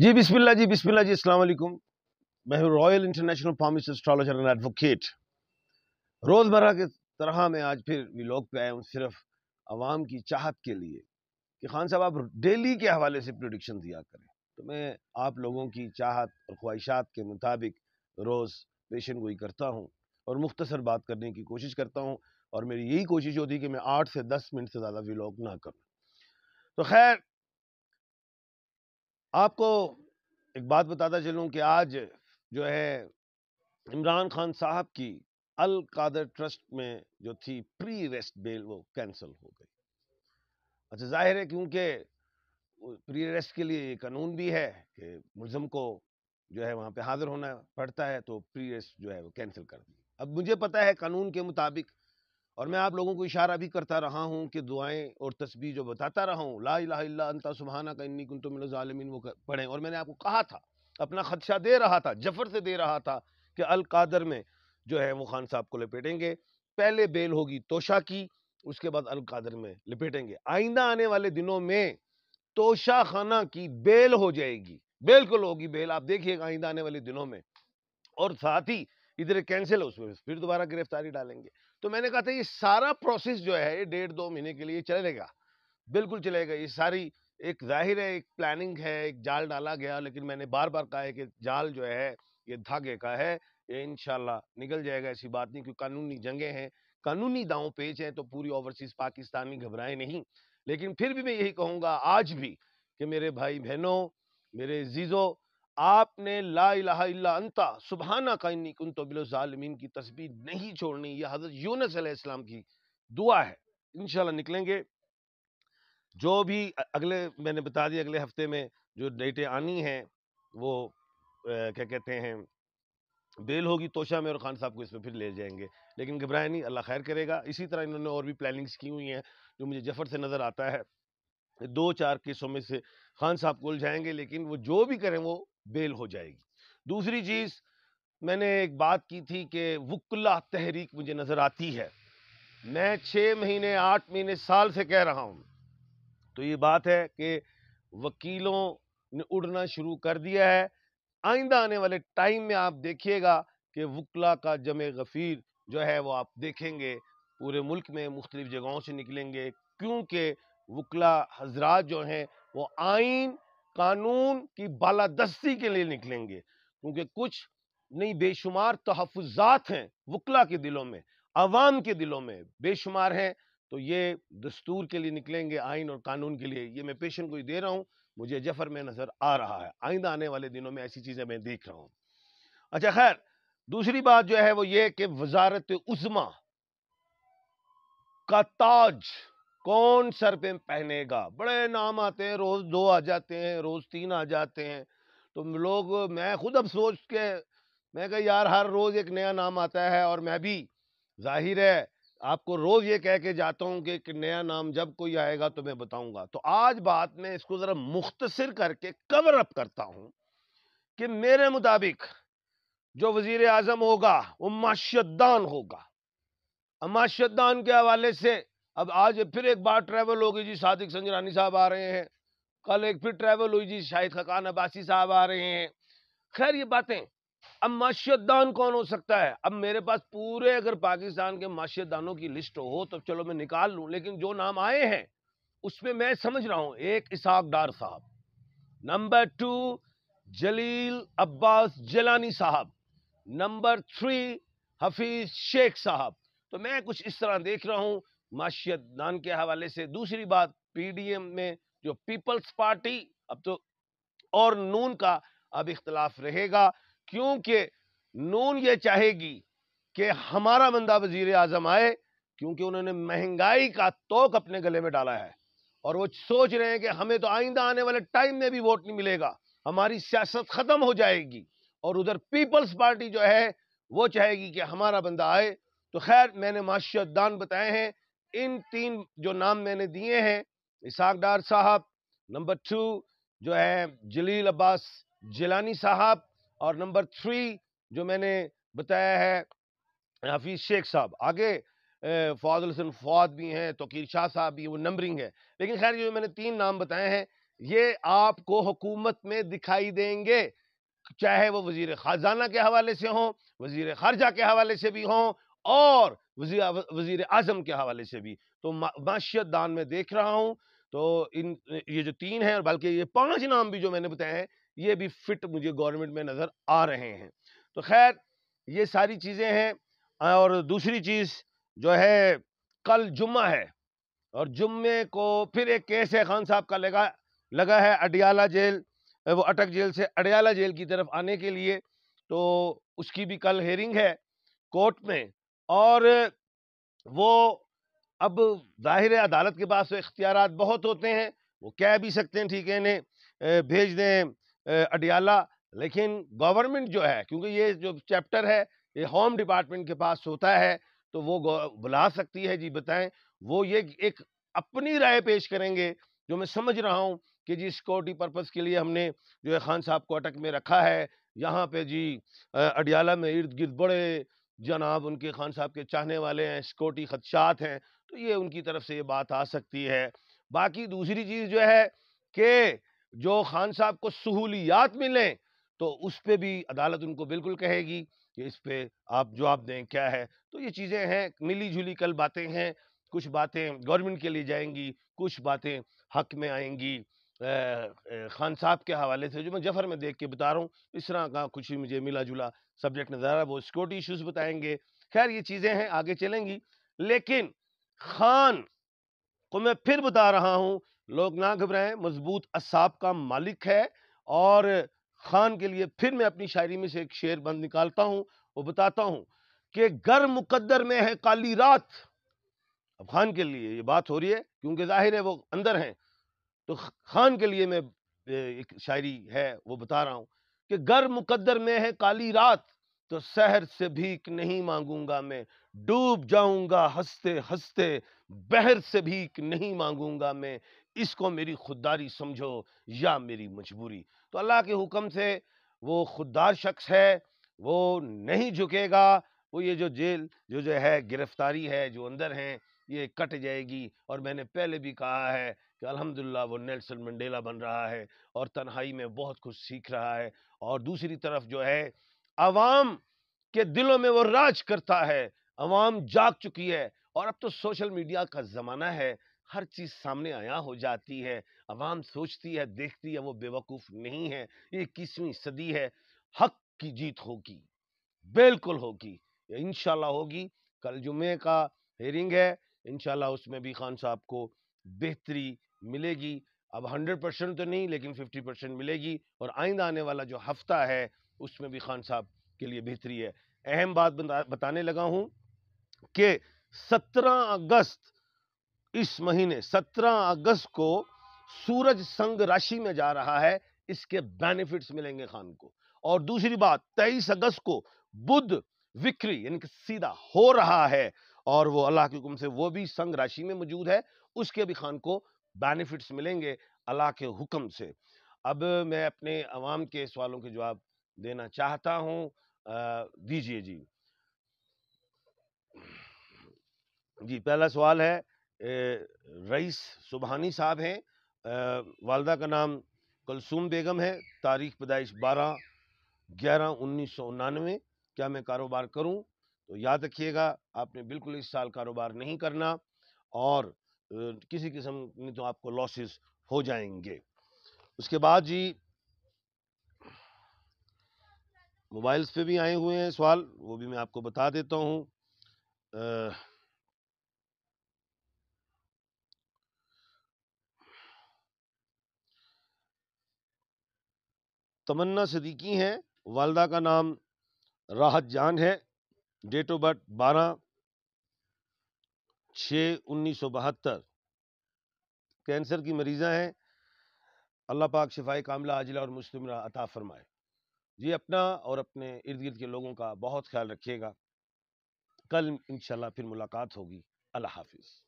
जी बिस्मिल्ला जी बिस्मिल्ला जी अस्सलाम मैं हूँ royal international famous astrologer and advocate रोज़मर्रा के तरह मैं आज फिर व्लॉग पे आया हूँ सिर्फ आवाम की चाहत के लिए कि खान साहब आप डेली के हवाले से प्रोडिक्शन दिया करें तो मैं आप लोगों की चाहत और ख्वाहिशात के मुताबिक रोज़ पेशन गोई करता हूँ और मुख्तसर बात करने की कोशिश करता हूँ और मेरी यही कोशिश होती है कि मैं आठ से दस मिनट से ज़्यादा व्लॉग ना करूँ तो खैर आपको एक बात बताता चलूँ कि आज जो है इमरान खान साहब की अल कादर ट्रस्ट में जो थी प्री रेस्ट बेल वो कैंसिल हो गई अच्छा जाहिर है क्योंकि प्री रेस्ट के लिए ये कानून भी है कि मुलम को जो है वहाँ पे हाजिर होना पड़ता है तो प्री रेस्ट जो है वो कैंसिल कर दी अब मुझे पता है कानून के मुताबिक और मैं आप लोगों को इशारा भी करता रहा हूँ कि दुआएं और तस्वीर जो बताता रहा हूँ ला ला अंता सुबहाना का इन्नी कुन ालमिन वो पढ़ें और मैंने आपको कहा था अपना खदशा दे रहा था जफर से दे रहा था कि अलकादर में जो है वो खान साहब को लपेटेंगे पहले बेल होगी तोशा की उसके बाद अलकादर में लपेटेंगे आइंदा आने वाले दिनों में तोशा खाना की बेल हो जाएगी बिल्कुल होगी बेल आप देखिएगा आइंदा आने वाले दिनों में और साथ ही इधर कैंसिल है उसमें फिर दोबारा गिरफ्तारी डालेंगे तो मैंने कहा था ये सारा प्रोसेस जो है ये डेढ़ दो महीने के लिए चलेगा बिल्कुल चलेगा ये सारी एक जाहिर है एक प्लानिंग है एक जाल डाला गया लेकिन मैंने बार बार कहा है कि जाल जो है ये धागे का है ये इन निकल जाएगा ऐसी बात नहीं क्योंकि कानूनी जंगे हैं कानूनी दाव पेच हैं तो पूरी ओवरसीज पाकिस्तानी घबराए नहीं लेकिन फिर भी मैं यही कहूँगा आज भी कि मेरे भाई बहनों मेरे जीजो आपने ला अंता सुबहाना कन्नी कन तो बिलमिन की तस्वीर नहीं छोड़नी यह हजरत यूनस इस्लाम की दुआ है इन निकलेंगे जो भी अगले मैंने बता दिया अगले हफ्ते में जो डेटें आनी हैं वो क्या कहते हैं बेल होगी तोशा में और खान साहब को इसमें फिर ले जाएंगे लेकिन घबराए नहीं अल्लाह खैर करेगा इसी तरह इन्होंने और भी प्लानिंग्स की हुई हैं जो मुझे जफर से नज़र आता है दो चार केसों में से खान साहब को उलझाएंगे लेकिन वो जो भी करें वो बेल हो जाएगी दूसरी चीज़ मैंने एक बात की थी कि वकला तहरीक मुझे नज़र आती है मैं छः महीने आठ महीने साल से कह रहा हूँ तो ये बात है कि वकीलों ने उड़ना शुरू कर दिया है आइंदा आने वाले टाइम में आप देखिएगा कि वकला का जम गफ़ीर जो है वो आप देखेंगे पूरे मुल्क में मुख्तलिफ जगहों से निकलेंगे क्योंकि वकला हजरात जो हैं वो आइन कानून की बालादस्ती के लिए निकलेंगे क्योंकि कुछ नहीं बेशुमार तहफात हैं वकला के दिलों में आवाम के दिलों में बेशुमार हैं तो ये दस्तूर के लिए निकलेंगे आइन और कानून के लिए ये मैं पेशन को ही दे रहा हूँ मुझे जफर में नज़र आ रहा है आइंदा आने वाले दिनों में ऐसी चीज़ें मैं देख रहा हूँ अच्छा खैर दूसरी बात जो है वो ये कि वजारत उज़मा का ताज कौन सर पे पहनेगा बड़े नाम आते हैं रोज़ दो आ जाते हैं रोज़ तीन आ जाते हैं तो लोग मैं खुद अब सोच के मैं कह यार हर रोज़ एक नया नाम आता है और मैं भी जाहिर है आपको रोज़ ये कह के जाता हूँ कि एक नया नाम जब कोई आएगा तो मैं बताऊँगा तो आज बात मैं इसको ज़रा मुख्तसर करके कवर अप करता हूँ कि मेरे मुताबिक जो वज़ी अजम होगा वो माशदान होगा माशदान के हवाले से अब आज फिर एक बार ट्रैवल होगी जी सादिक संजरानी साहब आ रहे हैं कल एक फिर ट्रैवल हुई जी शाहिद खकान अब्बासी साहब आ रहे हैं खैर ये बातें अब माशियतदान कौन हो सकता है अब मेरे पास पूरे अगर पाकिस्तान के माशियतदानों की लिस्ट हो तो चलो मैं निकाल लूँ लेकिन जो नाम आए हैं उसमें मैं समझ रहा हूँ एक इसाक डार साहब नंबर टू जलील अब्बास जलानी साहब नंबर थ्री हफीज शेख साहब तो मैं कुछ इस तरह देख रहा हूँ माशियत दान के हवाले से दूसरी बात पीडीएम में जो पीपल्स पार्टी अब तो और नून का अब इख्तलाफ रहेगा क्योंकि नून ये चाहेगी कि हमारा बंदा वजीर आजम आए क्योंकि उन्होंने महंगाई का तोक अपने गले में डाला है और वो सोच रहे हैं कि हमें तो आइंदा आने वाले टाइम में भी वोट नहीं मिलेगा हमारी सियासत ख़त्म हो जाएगी और उधर पीपल्स पार्टी जो है वो चाहेगी कि हमारा बंदा आए तो खैर मैंने माशियत दान बताए हैं इन तीन जो नाम मैंने दिए हैं इसाक डार साहब नंबर टू जो है जलील अब्बास जिलानी साहब और नंबर थ्री जो मैंने बताया है हफीज़ शेख साहब आगे फौज हसन फौज भी हैं तोकीर शाह साहब भी वो नंबरिंग है लेकिन खैर जो मैंने तीन नाम बताए हैं ये आपको हुकूमत में दिखाई देंगे चाहे वो वजीर ख़जाना के हवाले से हों वजीर खारजा के हवाले से भी हों और वजीर आजम के हवाले से भी तो माशियत दान में देख रहा हूँ तो इन ये जो तीन हैं और बल्कि ये पांच नाम भी जो मैंने बताए हैं ये भी फिट मुझे गवर्नमेंट में नज़र आ रहे हैं तो खैर ये सारी चीज़ें हैं और दूसरी चीज़ जो है कल जुम्मा है और जुम्मे को फिर एक केस है खान साहब का लगा लगा है अडियाला जेल वो अटक जेल से अडियाला जेल की तरफ आने के लिए तो उसकी भी कल हेयरिंग है कोर्ट में और वो अब ज़ाहिर अदालत के पास तो इख्तियार बहुत होते हैं वो कह भी सकते हैं ठीक है इन्हें भेज दें अडियाला लेकिन गवर्नमेंट जो है क्योंकि ये जो चैप्टर है ये होम डिपार्टमेंट के पास होता है तो वो बुला सकती है जी बताएं वो ये एक अपनी राय पेश करेंगे जो मैं समझ रहा हूँ कि जी सिक्योरिटी पर्पज़ के लिए हमने जो है खान साहब को अटक में रखा है यहाँ पे जी अडियाला में इर्द गिर्द बड़े जनाब उनके खान साहब के चाहने वाले हैं सिक्योरिटी खदशात हैं तो ये उनकी तरफ से ये बात आ सकती है बाकी दूसरी चीज़ जो है कि जो खान साहब को सहूलियात मिलें तो उस पर भी अदालत उनको बिल्कुल कहेगी कि इस पर आप जवाब दें क्या है तो ये चीज़ें हैं मिली जुली कल बातें हैं कुछ बातें गवर्नमेंट के लिए जाएंगी कुछ बातें हक में आएंगी खान साहब के हवाले से जो मैं जफर में देख के बता रहा हूँ इस तरह का कुछ ही मुझे मिला जुला सब्जेक्ट नज़र आ रहा है वो सिक्योरिटी इश्यूज बताएंगे खैर ये चीज़ें हैं आगे चलेंगी लेकिन खान को मैं फिर बता रहा हूँ लोग ना घबराएं मजबूत असाब का मालिक है और खान के लिए फिर मैं अपनी शायरी में से एक शेर बंद निकालता हूँ वो बताता हूँ कि गर मुकद्दर में है काली रात अब खान के लिए ये बात हो रही है क्योंकि जाहिर है वो अंदर हैं तो खान के लिए मैं एक शायरी है वो बता रहा हूँ कि गर मुकद्दर में है काली रात तो शहर से भीख नहीं मांगूंगा मैं डूब जाऊंगा हंसते हंसते बहर से भीख नहीं मांगूंगा मैं इसको मेरी खुददारी समझो या मेरी मजबूरी तो अल्लाह के हुक्म से वो खुददार शख्स है वो नहीं झुकेगा वो ये जो जेल जो जो है गिरफ्तारी है जो अंदर हैं ये कट जाएगी और मैंने पहले भी कहा है कि अल्हम्दुलिल्लाह वो नेल्सन मंडेला बन रहा है और तन्हाई में बहुत कुछ सीख रहा है और दूसरी तरफ जो है आवाम के दिलों में वो राज करता है आवाम जाग चुकी है और अब तो सोशल मीडिया का ज़माना है हर चीज़ सामने आया हो जाती है आवाम सोचती है देखती है वो बेवकूफ़ नहीं है ये इक्कीसवीं सदी है हक की जीत होगी बिल्कुल होगी इन होगी कल जुमे का हेरिंग है इनशाला उसमें भी खान साहब को बेहतरी मिलेगी अब 100 परसेंट तो नहीं लेकिन 50 परसेंट मिलेगी और आइंदा आने वाला जो हफ्ता है उसमें भी खान साहब के लिए बेहतरी है अहम बात बताने लगा हूं कि 17 अगस्त इस महीने 17 अगस्त को सूरज संग राशि में जा रहा है इसके बेनिफिट्स मिलेंगे खान को और दूसरी बात 23 अगस्त को बुद्ध विक्री यानी कि सीधा हो रहा है और वो अल्लाह के हुक्म से वो भी संग राशि में मौजूद है उसके भी खान को बेनिफिट्स मिलेंगे अल्लाह के हुक्म से अब मैं अपने आवाम के सवालों के जवाब देना चाहता हूँ दीजिए जी जी पहला सवाल है रईस सुबहानी साहब हैं वालदा का नाम कलसूम बेगम है तारीख पैदाइश बारह ग्यारह उन्नीस सौ उन्नानवे क्या मैं कारोबार करूं तो याद रखिएगा आपने बिल्कुल इस साल कारोबार नहीं करना और किसी किस्म में तो आपको लॉसेस हो जाएंगे उसके बाद जी मोबाइल्स पे भी आए हुए हैं सवाल वो भी मैं आपको बता देता हूँ तमन्ना सदीकी हैं वालदा का नाम राहत जान है डेट ऑफ बर्थ बारह छः उन्नीस सौ बहत्तर कैंसर की मरीज़ा हैं अल्लाह पाक शिफाई कामला आजिला और मुस्लिम अता फरमाए ये अपना और अपने इर्द गिर्द के लोगों का बहुत ख्याल रखिएगा कल इन फिर मुलाकात होगी अल्लाह हाफिज़